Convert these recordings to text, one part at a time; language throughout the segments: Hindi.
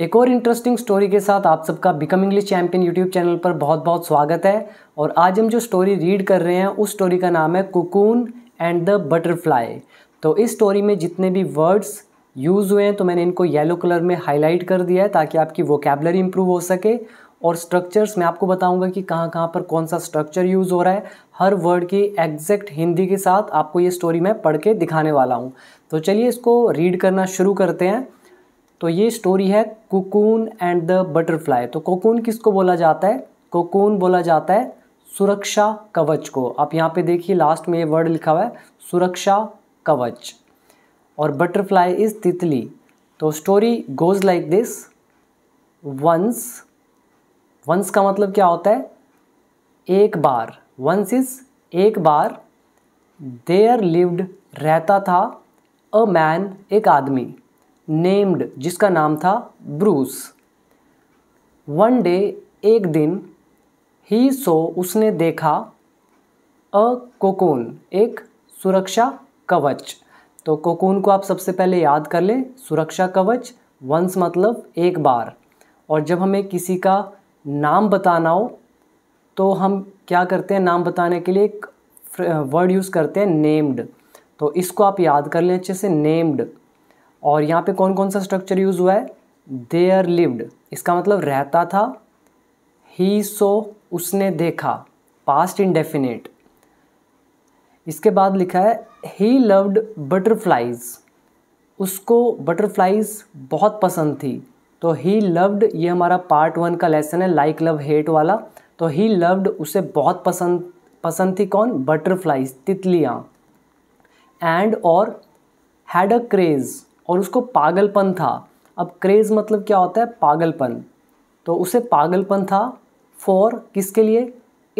एक और इंटरेस्टिंग स्टोरी के साथ आप सबका become English champion YouTube channel पर बहुत बहुत स्वागत है और आज हम जो स्टोरी रीड कर रहे हैं उस स्टोरी का नाम है कुकून एंड द बटरफ्लाई तो इस स्टोरी में जितने भी वर्ड्स यूज़ हुए हैं तो मैंने इनको येलो कलर में हाईलाइट कर दिया है ताकि आपकी वोकेबलरी इंप्रूव हो सके और स्ट्रक्चर्स मैं आपको बताऊंगा कि कहाँ कहाँ पर कौन सा स्ट्रक्चर यूज़ हो रहा है हर वर्ड की एग्जैक्ट हिंदी के साथ आपको ये स्टोरी मैं पढ़ के दिखाने वाला हूँ तो चलिए इसको रीड करना शुरू करते हैं तो ये स्टोरी है कोकून एंड द बटरफ्लाई तो कोकून किसको बोला जाता है कोकून बोला जाता है सुरक्षा कवच को आप यहाँ पे देखिए लास्ट में ये वर्ड लिखा हुआ है सुरक्षा कवच और बटरफ्लाई इज तितली तो story goes like this once once का मतलब क्या होता है एक बार वंस इज एक बार देयर लिव्ड रहता था अ मैन एक आदमी नेम्ड जिसका नाम था ब्रूस वन डे एक दिन ही सो उसने देखा अ कोकोन एक सुरक्षा कवच तो कोकोन को आप सबसे पहले याद कर लें सुरक्षा कवच वंस मतलब एक बार और जब हमें किसी का नाम बताना हो तो हम क्या करते हैं नाम बताने के लिए एक वर्ड यूज़ करते हैं नेम्ड तो इसको आप याद कर लें अच्छे से नेम्ड और यहाँ पे कौन कौन सा स्ट्रक्चर यूज़ हुआ है देयर लिव्ड इसका मतलब रहता था ही सो उसने देखा पास्ट इनडेफिनेट इसके बाद लिखा है ही लव्ड बटरफ्लाइज उसको बटरफ्लाइज बहुत पसंद थी तो ही लव्ड ये हमारा पार्ट वन का लेसन है लाइक लव हेट वाला तो ही लव्ड उसे बहुत पसंद पसंद थी कौन बटरफ्लाइज तितलियाँ एंड और हैड अ क्रेज़ और उसको पागलपन था अब क्रेज़ मतलब क्या होता है पागलपन तो उसे पागलपन था फॉर किसके लिए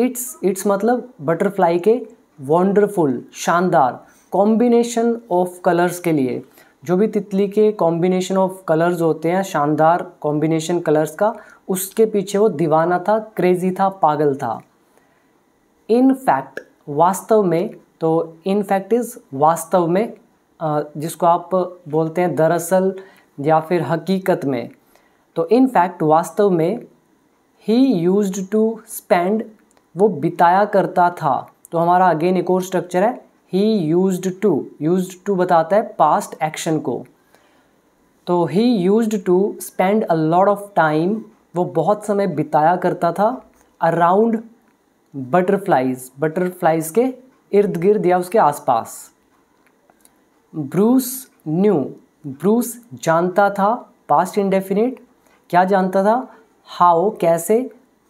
इट्स इट्स मतलब बटरफ्लाई के वंडरफुल शानदार कॉम्बिनेशन ऑफ कलर्स के लिए जो भी तितली के कॉम्बिनेशन ऑफ कलर्स होते हैं शानदार कॉम्बिनेशन कलर्स का उसके पीछे वो दीवाना था क्रेज़ी था पागल था इन फैक्ट वास्तव में तो इन फैक्ट इज़ वास्तव में जिसको आप बोलते हैं दरअसल या फिर हकीकत में तो इन फैक्ट वास्तव में ही यूज टू स्पेंड वो बिताया करता था तो हमारा अगेन एक और स्ट्रक्चर है he use to use to बताता है पास्ट एक्शन को तो he use to spend a lot of time वो बहुत समय बिताया करता था अराउंड बटरफ्लाइज बटरफ्लाइज के इर्द गिर्द या उसके आसपास ब्रूस न्यू ब्रूस जानता था पास्ट इंडेफिनिट क्या जानता था हाउ कैसे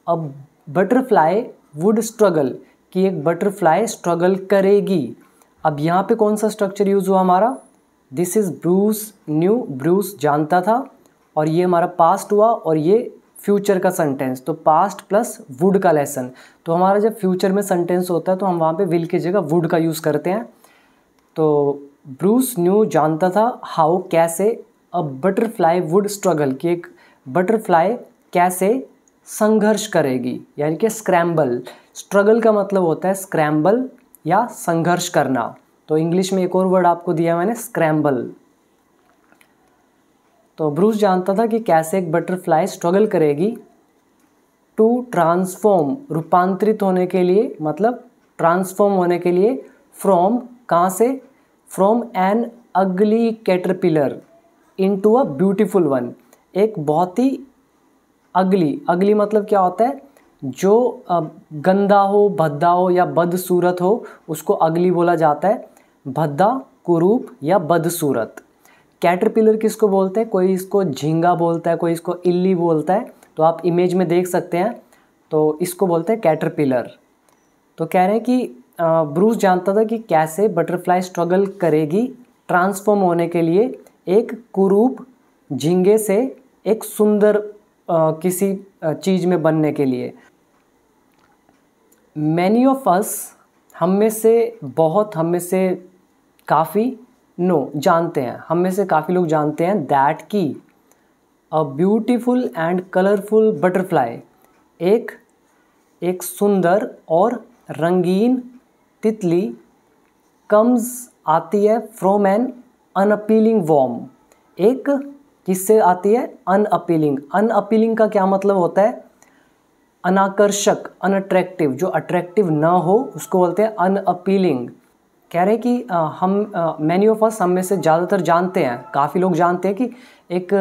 अब बटरफ्लाई वुड स्ट्रगल कि एक बटरफ्लाई स्ट्रगल करेगी अब यहाँ पे कौन सा स्ट्रक्चर यूज़ हुआ हमारा this is Bruce knew Bruce जानता था और ये हमारा पास्ट हुआ और ये फ्यूचर का सेंटेंस तो पास्ट प्लस वुड का लेसन तो हमारा जब फ्यूचर में सेंटेंस होता है तो हम वहाँ पे विल की जगह वुड का यूज़ करते हैं तो ब्रूस न्यू जानता था हाउ कैसे अ बटरफ्लाई वुड स्ट्रगल कि एक बटरफ्लाई कैसे संघर्ष करेगी यानी कि स्क्रैम्बल स्ट्रगल का मतलब होता है स्क्रैम्बल या संघर्ष करना तो इंग्लिश में एक और वर्ड आपको दिया मैंने स्क्रैम्बल तो ब्रूस जानता था कि कैसे एक बटरफ्लाई स्ट्रगल करेगी टू ट्रांसफॉर्म रूपांतरित होने के लिए मतलब ट्रांसफॉर्म होने के लिए फ्रॉम कहाँ से from an ugly caterpillar into a beautiful one एक बहुत ही अगली अगली मतलब क्या होता है जो गंदा हो भद्दा हो या बदसूरत हो उसको अगली बोला जाता है भद्दा कुरूप या बदसूरत कैटरपिलर किसको बोलते हैं कोई इसको झींगा बोलता है कोई इसको इल्ली बोलता है तो आप इमेज में देख सकते हैं तो इसको बोलते हैं कैटरपिलर तो कह रहे हैं कि ब्रूस जानता था कि कैसे बटरफ्लाई स्ट्रगल करेगी ट्रांसफॉर्म होने के लिए एक कुरूप झींगे से एक सुंदर किसी चीज़ में बनने के लिए मैनी ऑफ अस हम में से बहुत हम में से काफ़ी नो no, जानते हैं हम में से काफ़ी लोग जानते हैं दैट की a beautiful and colourful butterfly एक एक सुंदर और रंगीन तितली कम्स आती है फ्रॉम एन अनअपीलिंग वॉम एक किससे आती है अनअपीलिंग अनअपीलिंग का क्या मतलब होता है अनाकर्षक अनअट्रैक्टिव जो अट्रैक्टिव ना हो उसको बोलते हैं अनअपीलिंग कह रहे कि आ, हम मैनी ऑफ अस हम में से ज़्यादातर जानते हैं काफ़ी लोग जानते हैं कि एक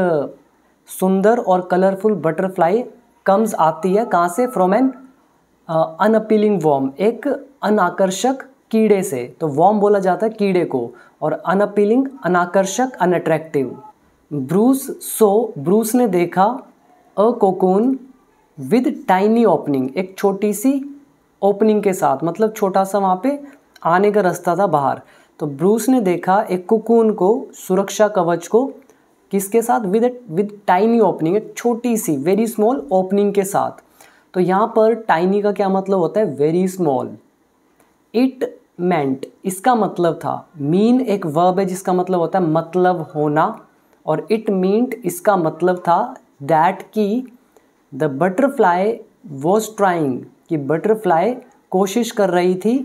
सुंदर और कलरफुल बटरफ्लाई कम्स आती है कहाँ से फ्रॉम एन अनअपीलिंग वॉर्म एक अनाकर्षक कीड़े से तो वॉम बोला जाता है कीड़े को और अनअपीलिंग अनाकर्षक अनअट्रैक्टिव ब्रूस सो ब्रूस ने देखा a cocoon with tiny opening एक छोटी सी ओपनिंग के साथ मतलब छोटा सा वहाँ पे आने का रास्ता था बाहर तो ब्रूस ने देखा एक कोकून को सुरक्षा कवच को किसके साथ विद विद टाइनी ओपनिंग एक छोटी सी वेरी स्मॉल ओपनिंग के साथ तो यहाँ पर टाइनी का क्या मतलब होता है वेरी स्मॉल इट मैंट इसका मतलब था मीन एक वर्ब है जिसका मतलब होता है मतलब होना और इट मीन्ट इसका मतलब था दैट की द बटरफ्लाई वॉज ट्राइंग कि बटरफ्लाई कोशिश कर रही थी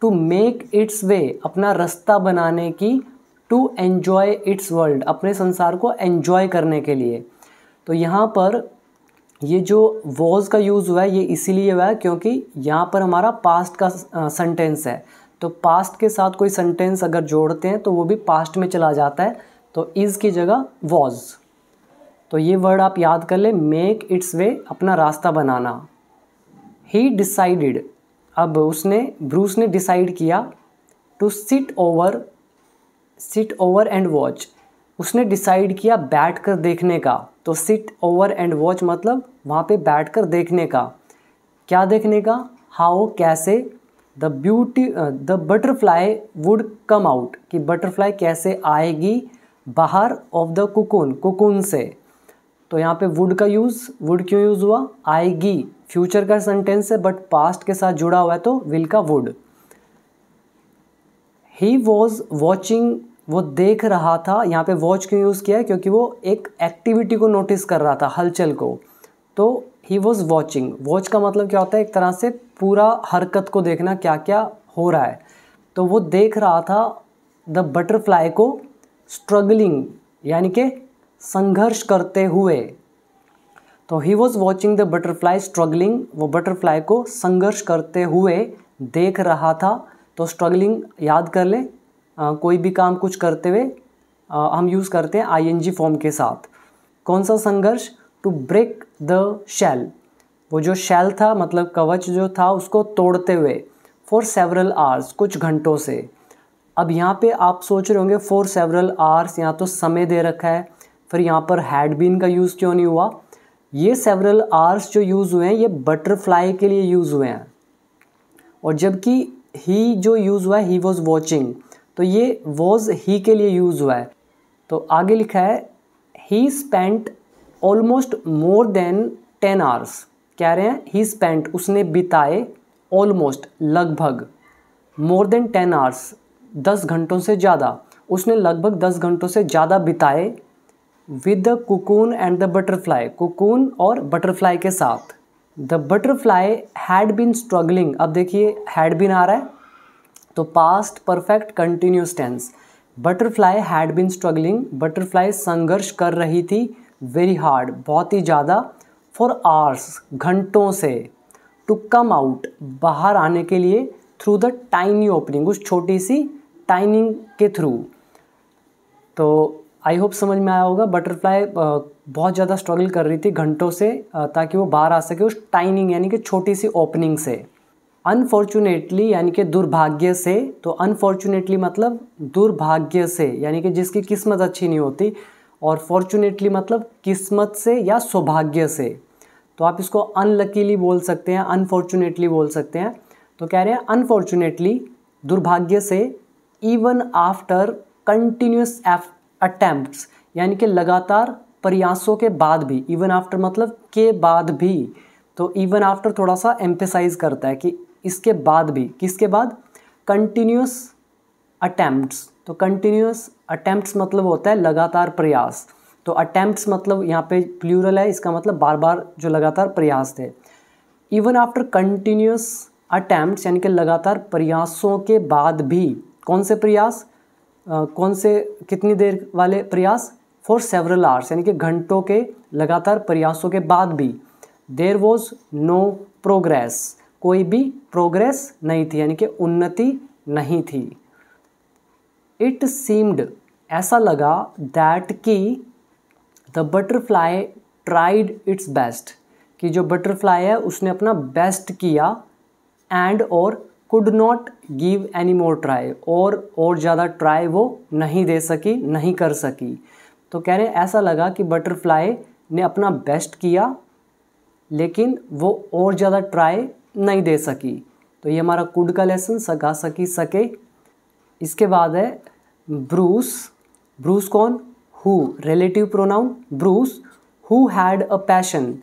टू मेक इट्स वे अपना रास्ता बनाने की टू एन्जॉय इट्स वर्ल्ड अपने संसार को एन्जॉय करने के लिए तो यहाँ पर ये जो वॉज का यूज़ हुआ है ये इसीलिए हुआ है क्योंकि यहाँ पर हमारा पास्ट का सेंटेंस है तो पास्ट के साथ कोई सेंटेंस अगर जोड़ते हैं तो वो भी पास्ट में चला जाता है तो इज़ की जगह वॉज तो ये वर्ड आप याद कर लें मेक इट्स वे अपना रास्ता बनाना ही डिसाइडेड अब उसने ब्रूस ने डिसाइड किया to sit over sit over and watch उसने डिसाइड किया बैठ कर देखने का तो सिट ओवर एंड वॉच मतलब वहाँ पे बैठकर देखने का क्या देखने का हाउ कैसे the beauty the butterfly would come out कि बटरफ्लाई कैसे आएगी बाहर ऑफ द कुकुन कुकुन से तो यहाँ पे वुड का यूज़ वुड क्यों यूज़ हुआ आएगी फ्यूचर का सेंटेंस है बट पास्ट के साथ जुड़ा हुआ है तो विल का वुड ही वॉज वॉचिंग वो देख रहा था यहाँ पे वॉच क्यों यूज़ किया है क्योंकि वो एक एक्टिविटी को नोटिस कर रहा था हलचल को तो ही वॉज़ वॉचिंग वॉच का मतलब क्या होता है एक तरह से पूरा हरकत को देखना क्या क्या हो रहा है तो वो देख रहा था द बटरफ्लाई को स्ट्रगलिंग यानी कि संघर्ष करते हुए तो he was watching the butterfly struggling वो बटरफ्लाई को संघर्ष करते हुए देख रहा था तो स्ट्रगलिंग याद कर लें आ, कोई भी काम कुछ करते हुए हम यूज़ करते हैं आईएनजी फॉर्म के साथ कौन सा संघर्ष टू ब्रेक द शैल वो जो शैल था मतलब कवच जो था उसको तोड़ते हुए फॉर सेवरल आवर्स कुछ घंटों से अब यहाँ पे आप सोच रहे होंगे फॉर सेवरल आवर्स यहाँ तो समय दे रखा है फिर यहाँ पर हैड बीन का यूज़ क्यों नहीं हुआ ये सेवरल आवर्स जो यूज़ हुए हैं ये बटरफ्लाई के लिए यूज़ हुए हैं और जबकि ही जो यूज़ हुआ है ही वॉज वॉचिंग तो ये वॉज ही के लिए यूज़ हुआ है तो आगे लिखा है he spent almost more than ten hours कह रहे हैं ही स्पेंट उसने बिताए ऑलमोस्ट लगभग मोर देन टेन आवर्स दस घंटों से ज़्यादा उसने लगभग दस घंटों से ज़्यादा बिताए with the cocoon and the butterfly cocoon और बटरफ्लाई के साथ the butterfly had been struggling अब देखिए हैड बीन आ रहा है तो past perfect continuous tense butterfly had been struggling butterfly संघर्ष कर रही थी वेरी हार्ड बहुत ही ज़्यादा फॉर आवर्स घंटों से टू कम आउट बाहर आने के लिए थ्रू द टाइनी ओपनिंग उस छोटी सी टाइनिंग के थ्रू तो आई होप समझ में आया होगा बटरफ्लाई बहुत ज़्यादा स्ट्रगल कर रही थी घंटों से ताकि वो बाहर आ सके उस टाइनिंग यानी कि छोटी सी ओपनिंग से अनफॉर्चुनेटली यानी कि दुर्भाग्य से तो अनफॉर्चुनेटली मतलब दुर्भाग्य से यानी कि जिसकी किस्मत अच्छी नहीं होती और फॉर्चुनेटली मतलब किस्मत से या सौभाग्य से तो आप इसको अनलकीली बोल सकते हैं अनफॉर्चुनेटली बोल सकते हैं तो कह रहे हैं अनफॉर्चुनेटली दुर्भाग्य से इवन आफ्टर कंटिन्यूस अटैम्प्ट यानी कि लगातार प्रयासों के बाद भी इवन आफ्टर मतलब के बाद भी तो इवन आफ्टर थोड़ा सा एम्पेसाइज करता है कि इसके बाद भी किसके बाद कंटिन्यूस अटैम्प्ट्स तो कंटिन्यूस अटैम्प्ट्स मतलब होता है लगातार प्रयास तो अटैम्प्ट्स मतलब यहाँ पे प्लूरल है इसका मतलब बार बार जो लगातार प्रयास थे इवन आफ्टर कंटिन्यूस अटैम्प्ट यानी कि लगातार प्रयासों के बाद भी कौन से प्रयास आ, कौन से कितनी देर वाले प्रयास फॉर सेवरल आवर्स यानी कि घंटों के लगातार प्रयासों के बाद भी देर वॉज नो प्रोग्रेस कोई भी प्रोग्रेस नहीं थी यानी कि उन्नति नहीं थी इट सीम्ड ऐसा लगा दैट की the butterfly tried its best कि जो बटरफ्लाई है उसने अपना बेस्ट किया एंड और could not give any more try और और ज़्यादा ट्राई वो नहीं दे सकी नहीं कर सकी तो कह रहे ऐसा लगा कि बटरफ्लाई ने अपना बेस्ट किया लेकिन वो और ज़्यादा ट्राई नहीं दे सकी तो ये हमारा कुड का लेसन सका सकी सके इसके बाद है ब्रूस ब्रूस कौन who relative pronoun Bruce who had a passion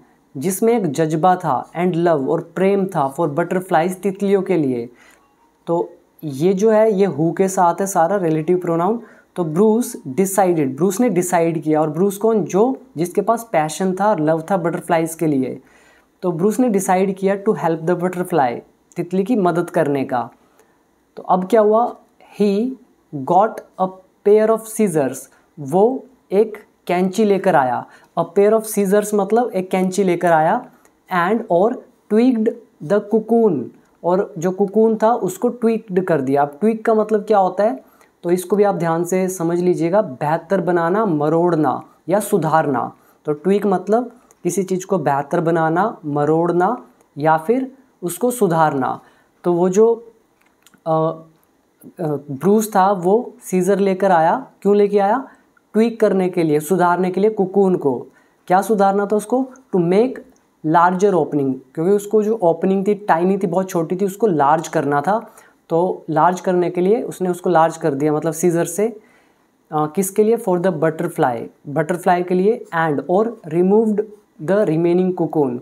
जिसमें एक जज्बा था एंड लव और प्रेम था फॉर बटरफ्लाइज तितलियों के लिए तो ये जो है ये हु के साथ है सारा रिलेटिव प्रोनाउन तो ब्रूस डिसाइडेड ब्रूस ने डिसाइड किया और ब्रूस कौन जो जिसके पास पैशन था और लव था बटरफ्लाइज के लिए तो ब्रूस ने डिसाइड किया टू हेल्प द बटरफ्लाई तितली की मदद करने का तो अब क्या हुआ he got a pair of scissors वो एक कैंची लेकर आया अ पेयर ऑफ सीजर्स मतलब एक कैंची लेकर आया एंड और ट्विग्ड द कुकून और जो कुकून था उसको ट्विक्ड कर दिया अब ट्विक का मतलब क्या होता है तो इसको भी आप ध्यान से समझ लीजिएगा बेहतर बनाना मरोड़ना या सुधारना तो ट्विक मतलब किसी चीज़ को बेहतर बनाना मरोड़ना या फिर उसको सुधारना तो वो जो ब्रूस था वो सीज़र लेकर आया क्यों लेके आया ट्विक करने के लिए सुधारने के लिए कुकून को क्या सुधारना था उसको टू मेक लार्जर ओपनिंग क्योंकि उसको जो ओपनिंग थी टाइनी थी बहुत छोटी थी उसको लार्ज करना था तो लार्ज करने के लिए उसने उसको लार्ज कर दिया मतलब सीज़र से आ, किसके लिए फॉर द बटरफ्लाई बटरफ्लाई के लिए एंड और रिमूव्ड द रिमेनिंग कोकोन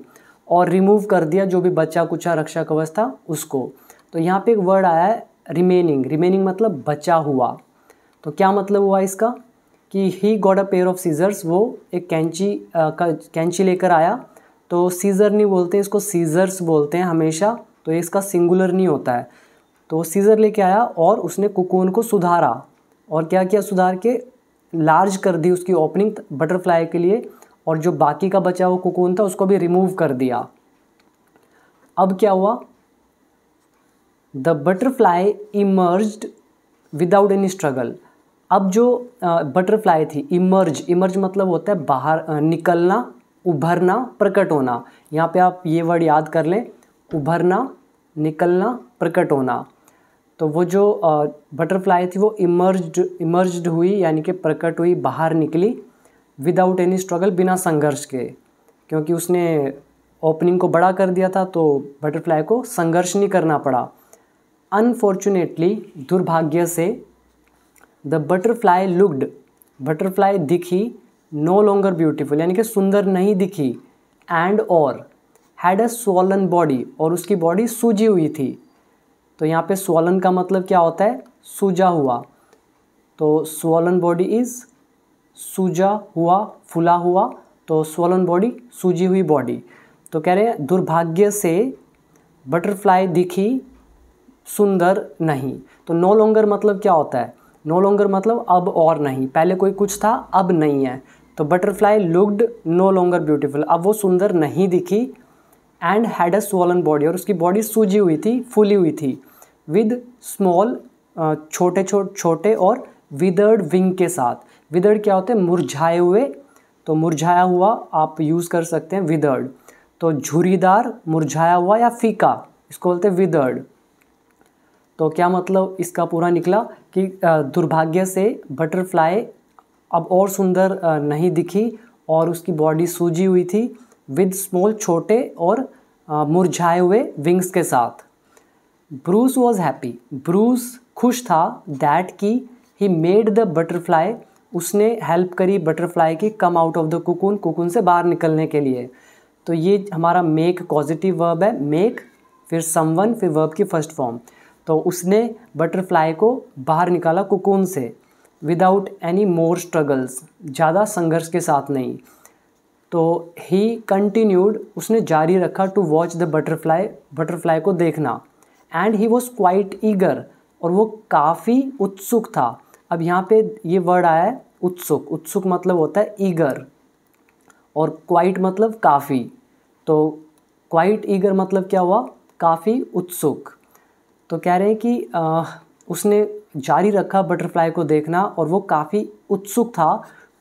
और रिमूव कर दिया जो भी बचा कुचा रक्षा कवच था उसको तो यहाँ पे एक वर्ड आया है रिमेनिंग रिमेनिंग मतलब बचा हुआ तो क्या मतलब हुआ इसका कि he got a pair of scissors वो एक कैंची का कैंची लेकर आया तो सीज़र नहीं बोलते इसको सीज़र्स बोलते हैं हमेशा तो इसका सिंगुलर नहीं होता है तो सीज़र लेके आया और उसने कोकोन को सुधारा और क्या किया सुधार के लार्ज कर दी उसकी ओपनिंग बटरफ्लाई के लिए और जो बाकी का बचा हुआ कुकून था उसको भी रिमूव कर दिया अब क्या हुआ the butterfly emerge without any struggle अब जो बटरफ्लाई थी इमर्ज इमर्ज मतलब होता है बाहर निकलना उभरना प्रकट होना यहाँ पे आप ये वर्ड याद कर लें उभरना निकलना प्रकट होना तो वो जो बटरफ्लाई थी वो इमर्ज इमर्ज हुई यानी कि प्रकट हुई बाहर निकली विदाउट एनी स्ट्रगल बिना संघर्ष के क्योंकि उसने ओपनिंग को बड़ा कर दिया था तो बटरफ्लाई को संघर्ष नहीं करना पड़ा अनफॉर्चुनेटली दुर्भाग्य से द बटरफ्लाई लुक्ड बटरफ्लाई दिखी नो लॉन्गर ब्यूटीफुल यानी कि सुंदर नहीं दिखी एंड और हैड अ सोलन बॉडी और उसकी बॉडी सूजी हुई थी तो यहाँ पे सोलन का मतलब क्या होता है सूजा हुआ तो सोलन बॉडी इज़ सूजा हुआ फुला हुआ तो स्वलन बॉडी सूजी हुई बॉडी तो कह रहे हैं दुर्भाग्य से बटरफ्लाई दिखी सुंदर नहीं तो नो लॉन्गर मतलब क्या होता है नो लॉन्गर मतलब अब और नहीं पहले कोई कुछ था अब नहीं है तो butterfly looked no longer beautiful अब वो सुंदर नहीं दिखी and had a swollen body और उसकी बॉडी सूजी हुई थी फूली हुई थी विद स्मॉल छोटे छोटे छोटे और विदर्ड विंग के साथ विदर्ड क्या होते हैं मुरझाए हुए तो मुरझाया हुआ आप यूज़ कर सकते हैं विदर्ड तो झुरीदार मुरझाया हुआ या फीका इसको बोलते हैं विदर्ड तो क्या मतलब इसका पूरा निकला कि दुर्भाग्य से बटरफ्लाई अब और सुंदर नहीं दिखी और उसकी बॉडी सूजी हुई थी विद स्मॉल छोटे और मुरझाए हुए विंग्स के साथ ब्रूस वॉज हैप्पी ब्रूस खुश था दैट की ही मेड द बटरफ्लाई उसने हेल्प करी बटरफ्लाई की come out of the cocoon cocoon से बाहर निकलने के लिए तो ये हमारा मेक पॉजिटिव वर्ब है मेक फिर समवन फिर वर्ब की फर्स्ट फॉर्म तो उसने बटरफ्लाई को बाहर निकाला कुकून से विदाउट एनी मोर स्ट्रगल्स ज़्यादा संघर्ष के साथ नहीं तो ही कंटिन्यूड उसने जारी रखा to watch the butterfly butterfly को देखना and he was quite eager और वो काफ़ी उत्सुक था अब यहाँ पे ये वर्ड आया है उत्सुक उत्सुक मतलब होता है ईगर और क्वाइट मतलब काफ़ी तो क्वाइट ईगर मतलब क्या हुआ काफ़ी उत्सुक तो कह रहे हैं कि आ, उसने जारी रखा बटरफ्लाई को देखना और वो काफ़ी उत्सुक था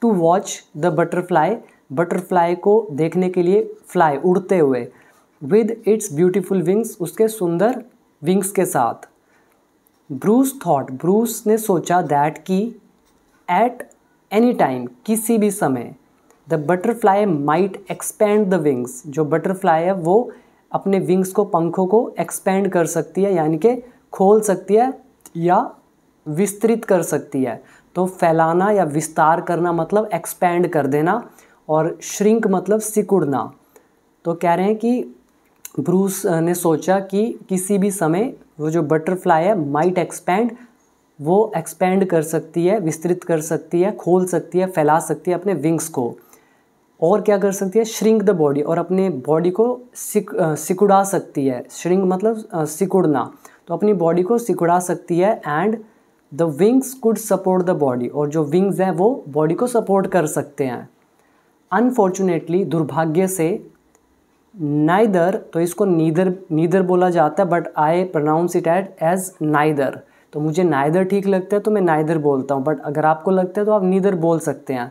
to watch the butterfly butterfly को देखने के लिए फ्लाई उड़ते हुए विद इट्स ब्यूटीफुल विंग्स उसके सुंदर विंग्स के साथ ब्रूस थॉट ब्रूस ने सोचा दैट कि एट एनी टाइम किसी भी समय the butterfly might expand the wings जो बटरफ्लाई है वो अपने विंग्स को पंखों को एक्सपेंड कर सकती है यानी कि खोल सकती है या विस्तृत कर सकती है तो फैलाना या विस्तार करना मतलब एक्सपेंड कर देना और श्रिंक मतलब सिकुड़ना तो कह रहे हैं कि ब्रूस ने सोचा कि किसी भी समय वो जो बटरफ्लाई है माइट एक्सपैंड वो एक्सपैंड कर सकती है विस्तृत कर सकती है खोल सकती है फैला सकती है अपने विंग्स को और क्या कर सकती है श्रिंक द बॉडी और अपने बॉडी को सिक सिकुड़ा सकती है श्रिंक मतलब सिकुड़ना तो अपनी बॉडी को सिकुड़ा सकती है and the wings could support the body और जो विंग्स हैं वो बॉडी को सपोर्ट कर सकते हैं अनफॉर्चुनेटली दुर्भाग्य से नाइदर तो इसको नीदर नीदर बोला जाता है but I pronounce it at as neither तो मुझे नाइदर ठीक लगता है तो मैं नाइदर बोलता हूँ बट अगर आपको लगता है तो आप नीदर बोल सकते हैं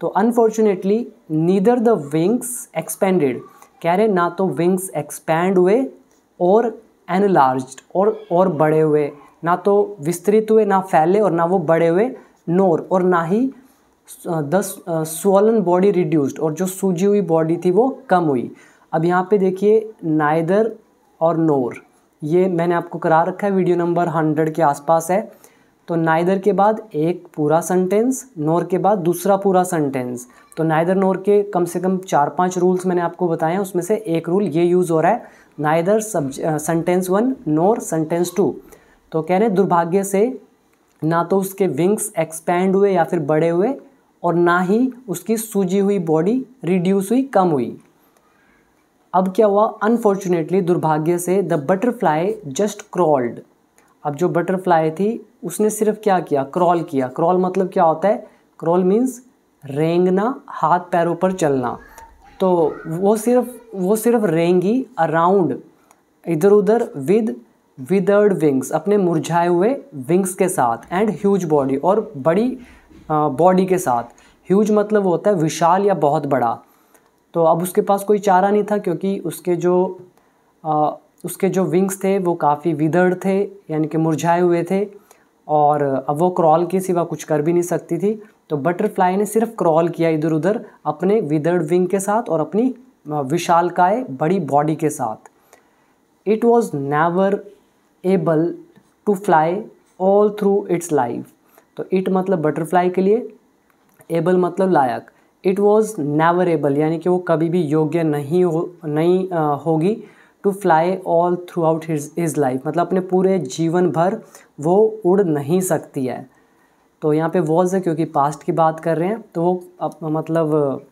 तो unfortunately neither the wings expanded कह रहे ना तो विंग्स एक्सपैंड हुए और एनलार्ज और और बड़े हुए ना तो विस्तृत हुए ना फैले और ना वो बड़े हुए नोर और ना ही द स्वलन बॉडी रिड्यूस्ड और जो सूजी हुई बॉडी थी वो कम हुई अब यहाँ पे देखिए नाइदर और नोर ये मैंने आपको करा रखा है वीडियो नंबर हंड्रेड के आसपास है तो नाइदर के बाद एक पूरा सेंटेंस नोर के बाद दूसरा पूरा सेंटेंस तो नाइदर नोर के कम से कम चार पांच रूल्स मैंने आपको बताए हैं उसमें से एक रूल ये यूज़ हो रहा है नाइदर सब sentence one nor sentence two तो कह रहे दुर्भाग्य से ना तो उसके विंग्स एक्सपैंड हुए या फिर बड़े हुए और ना ही उसकी सूजी हुई बॉडी रिड्यूस हुई कम हुई अब क्या हुआ अनफॉर्चुनेटली दुर्भाग्य से द बटरफ्लाई जस्ट क्रॉल्ड अब जो बटरफ्लाई थी उसने सिर्फ क्या किया क्रॉल किया क्रॉल मतलब क्या होता है क्रॉल मीन्स रेंगना हाथ पैरों पर चलना तो वो सिर्फ वो सिर्फ रेंगी अराउंड इधर उधर विद विदर्ड विंग्स अपने मुरझाए हुए विंग्स के साथ एंड ह्यूज बॉडी और बड़ी बॉडी के साथ ह्यूज मतलब होता है विशाल या बहुत बड़ा तो अब उसके पास कोई चारा नहीं था क्योंकि उसके जो आ, उसके जो विंग्स थे वो काफ़ी विदर्ड थे यानी कि मुरझाए हुए थे और अब वो क्रॉल के सिवा कुछ कर भी नहीं सकती थी तो बटरफ्लाई ने सिर्फ क्रॉल किया इधर उधर अपने विदर्ड विंग के साथ और अपनी विशालकाय बड़ी बॉडी के साथ it was never able to fly all through its life तो इट मतलब बटरफ्लाई के लिए एबल मतलब लायक इट वॉज़ नेवरेबल यानी कि वो कभी भी योग्य नहीं हो नहीं होगी to fly all throughout his his life मतलब अपने पूरे जीवन भर वो उड़ नहीं सकती है तो यहाँ पे वॉज है क्योंकि पास्ट की बात कर रहे हैं तो वो अप, मतलब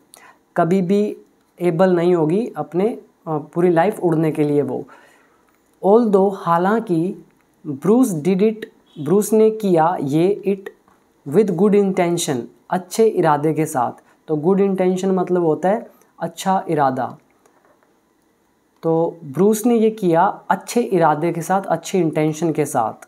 कभी भी एबल नहीं होगी अपने पूरी लाइफ उड़ने के लिए वो ऑल दो हालाँकि ब्रूस डिड इट ब्रूस ने किया ये इट विद गुड इंटेंशन अच्छे इरादे के साथ तो गुड इंटेंशन मतलब होता है अच्छा इरादा तो ब्रूस ने ये किया अच्छे इरादे के साथ अच्छे इंटेंशन के साथ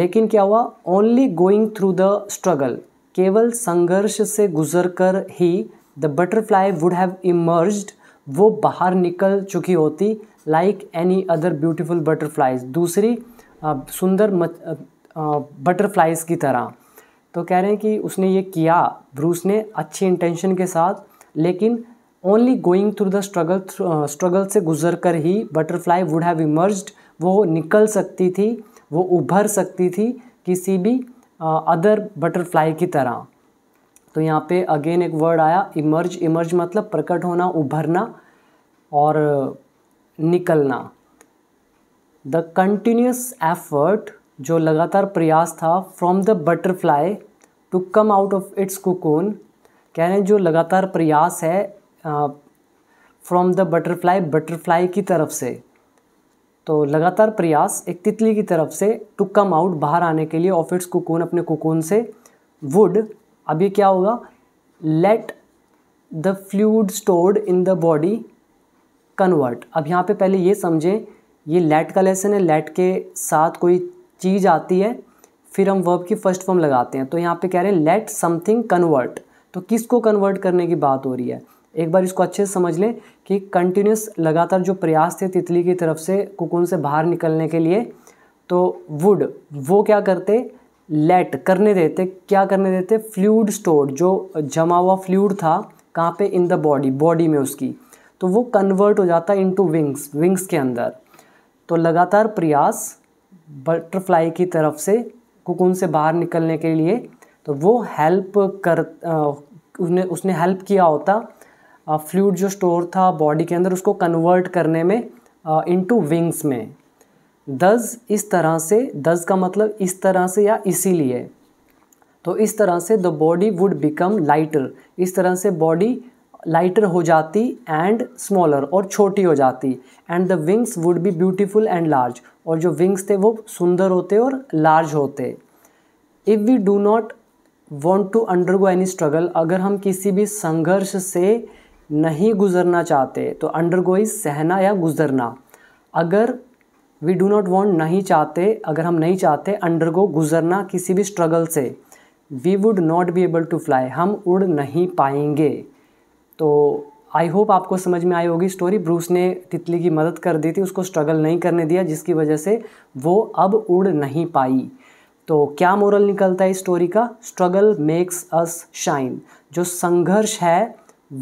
लेकिन क्या हुआ only going through the struggle केवल संघर्ष से गुजर कर ही the butterfly would have emerged वो बाहर निकल चुकी होती like any other beautiful butterflies दूसरी सुंदर बटरफ्लाइज की तरह तो कह रहे हैं कि उसने ये किया ब्रूस ने अच्छी इंटेंशन के साथ लेकिन only going through the struggle struggle से गुजर कर ही बटरफ्लाई वुड हैव इमर्ज्ड वो निकल सकती थी वो उभर सकती थी किसी भी अदर बटरफ्लाई की तरह तो यहाँ पे अगेन एक वर्ड आया इमर्ज इमर्ज मतलब प्रकट होना उभरना और निकलना द कंटिन्यूस एफर्ट जो लगातार प्रयास था from the butterfly to come out of its cocoon कह रहे हैं जो लगातार प्रयास है फ्रॉम द बटरफ्लाई बटरफ्लाई की तरफ से तो लगातार प्रयास एक तितली की तरफ से टू कम आउट बाहर आने के लिए ऑफ इट्स कोकोन अपने कोकोन से वुड अभी क्या होगा let the fluid stored in the body convert अब यहाँ पे पहले ये समझें ये लेट का लेसन है लेट के साथ कोई चीज़ आती है फिर हम वर्ब की फर्स्ट फॉर्म लगाते हैं तो यहाँ पे कह रहे हैं लेट समथिंग कन्वर्ट तो किस को कन्वर्ट करने की बात हो रही है एक बार इसको अच्छे से समझ लें कि कंटिन्यूस लगातार जो प्रयास थे तितली की तरफ से कुकुन से बाहर निकलने के लिए तो वुड वो क्या करते लेट करने देते क्या करने देते फ्लूड स्टोर जो जमा हुआ फ्लूड था कहाँ पे इन द बॉडी बॉडी में उसकी तो वो कन्वर्ट हो जाता है इनटू विंग्स विंग्स के अंदर तो लगातार प्रयास बटरफ्लाई की तरफ से कुकुन से बाहर निकलने के लिए तो वो हेल्प कर उसने उसने हेल्प किया होता फ्लूड जो स्टोर था बॉडी के अंदर उसको कन्वर्ट करने में इनटू विंग्स में दस इस तरह से दस का मतलब इस तरह से या इसीलिए तो इस तरह से the body would become lighter इस तरह से बॉडी लाइटर हो जाती एंड स्मॉलर और छोटी हो जाती and the wings would be beautiful and large और जो विंग्स थे वो सुंदर होते और लार्ज होते if we do not want to undergo any struggle अगर हम किसी भी संघर्ष से नहीं गुजरना चाहते तो अंडरगो इज सहना या गुजरना अगर वी डू नॉट वॉन्ट नहीं चाहते अगर हम नहीं चाहते अंडरगो गुजरना किसी भी स्ट्रगल से we would not be able to fly हम उड़ नहीं पाएंगे तो आई होप आपको समझ में आई होगी स्टोरी ब्रूस ने तितली की मदद कर दी थी उसको स्ट्रगल नहीं करने दिया जिसकी वजह से वो अब उड़ नहीं पाई तो क्या मोरल निकलता है इस स्टोरी का स्ट्रगल मेक्स अस शाइन जो संघर्ष है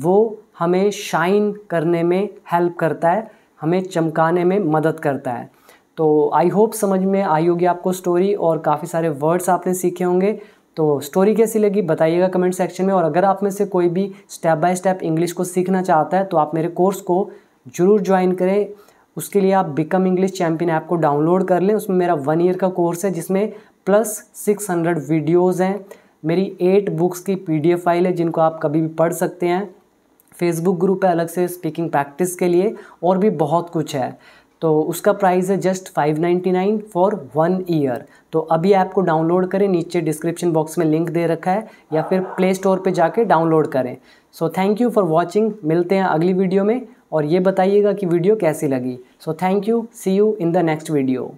वो हमें शाइन करने में हेल्प करता है हमें चमकाने में मदद करता है तो आई होप समझ में आई होगी आपको स्टोरी और काफ़ी सारे वर्ड्स आपने सीखे होंगे तो स्टोरी कैसी लगी बताइएगा कमेंट सेक्शन में और अगर आप में से कोई भी स्टेप बाय स्टेप इंग्लिश को सीखना चाहता है तो आप मेरे कोर्स को ज़रूर ज्वाइन करें उसके लिए आप बिकम इंग्लिश चैम्पियन ऐप को डाउनलोड कर लें उसमें मेरा वन ईयर का कोर्स है जिसमें प्लस सिक्स हंड्रेड वीडियोज़ हैं मेरी एट बुक्स की एफ फाइल है जिनको आप कभी भी पढ़ सकते हैं फेसबुक ग्रुप है अलग से स्पीकिंग प्रैक्टिस के लिए और भी बहुत कुछ है तो उसका प्राइस है जस्ट 599 फॉर वन ईयर तो अभी ऐप को डाउनलोड करें नीचे डिस्क्रिप्शन बॉक्स में लिंक दे रखा है या फिर प्ले स्टोर पर जाके डाउनलोड करें so thank you for watching मिलते हैं अगली वीडियो में और ये बताइएगा कि वीडियो कैसी लगी so thank you see you in the next video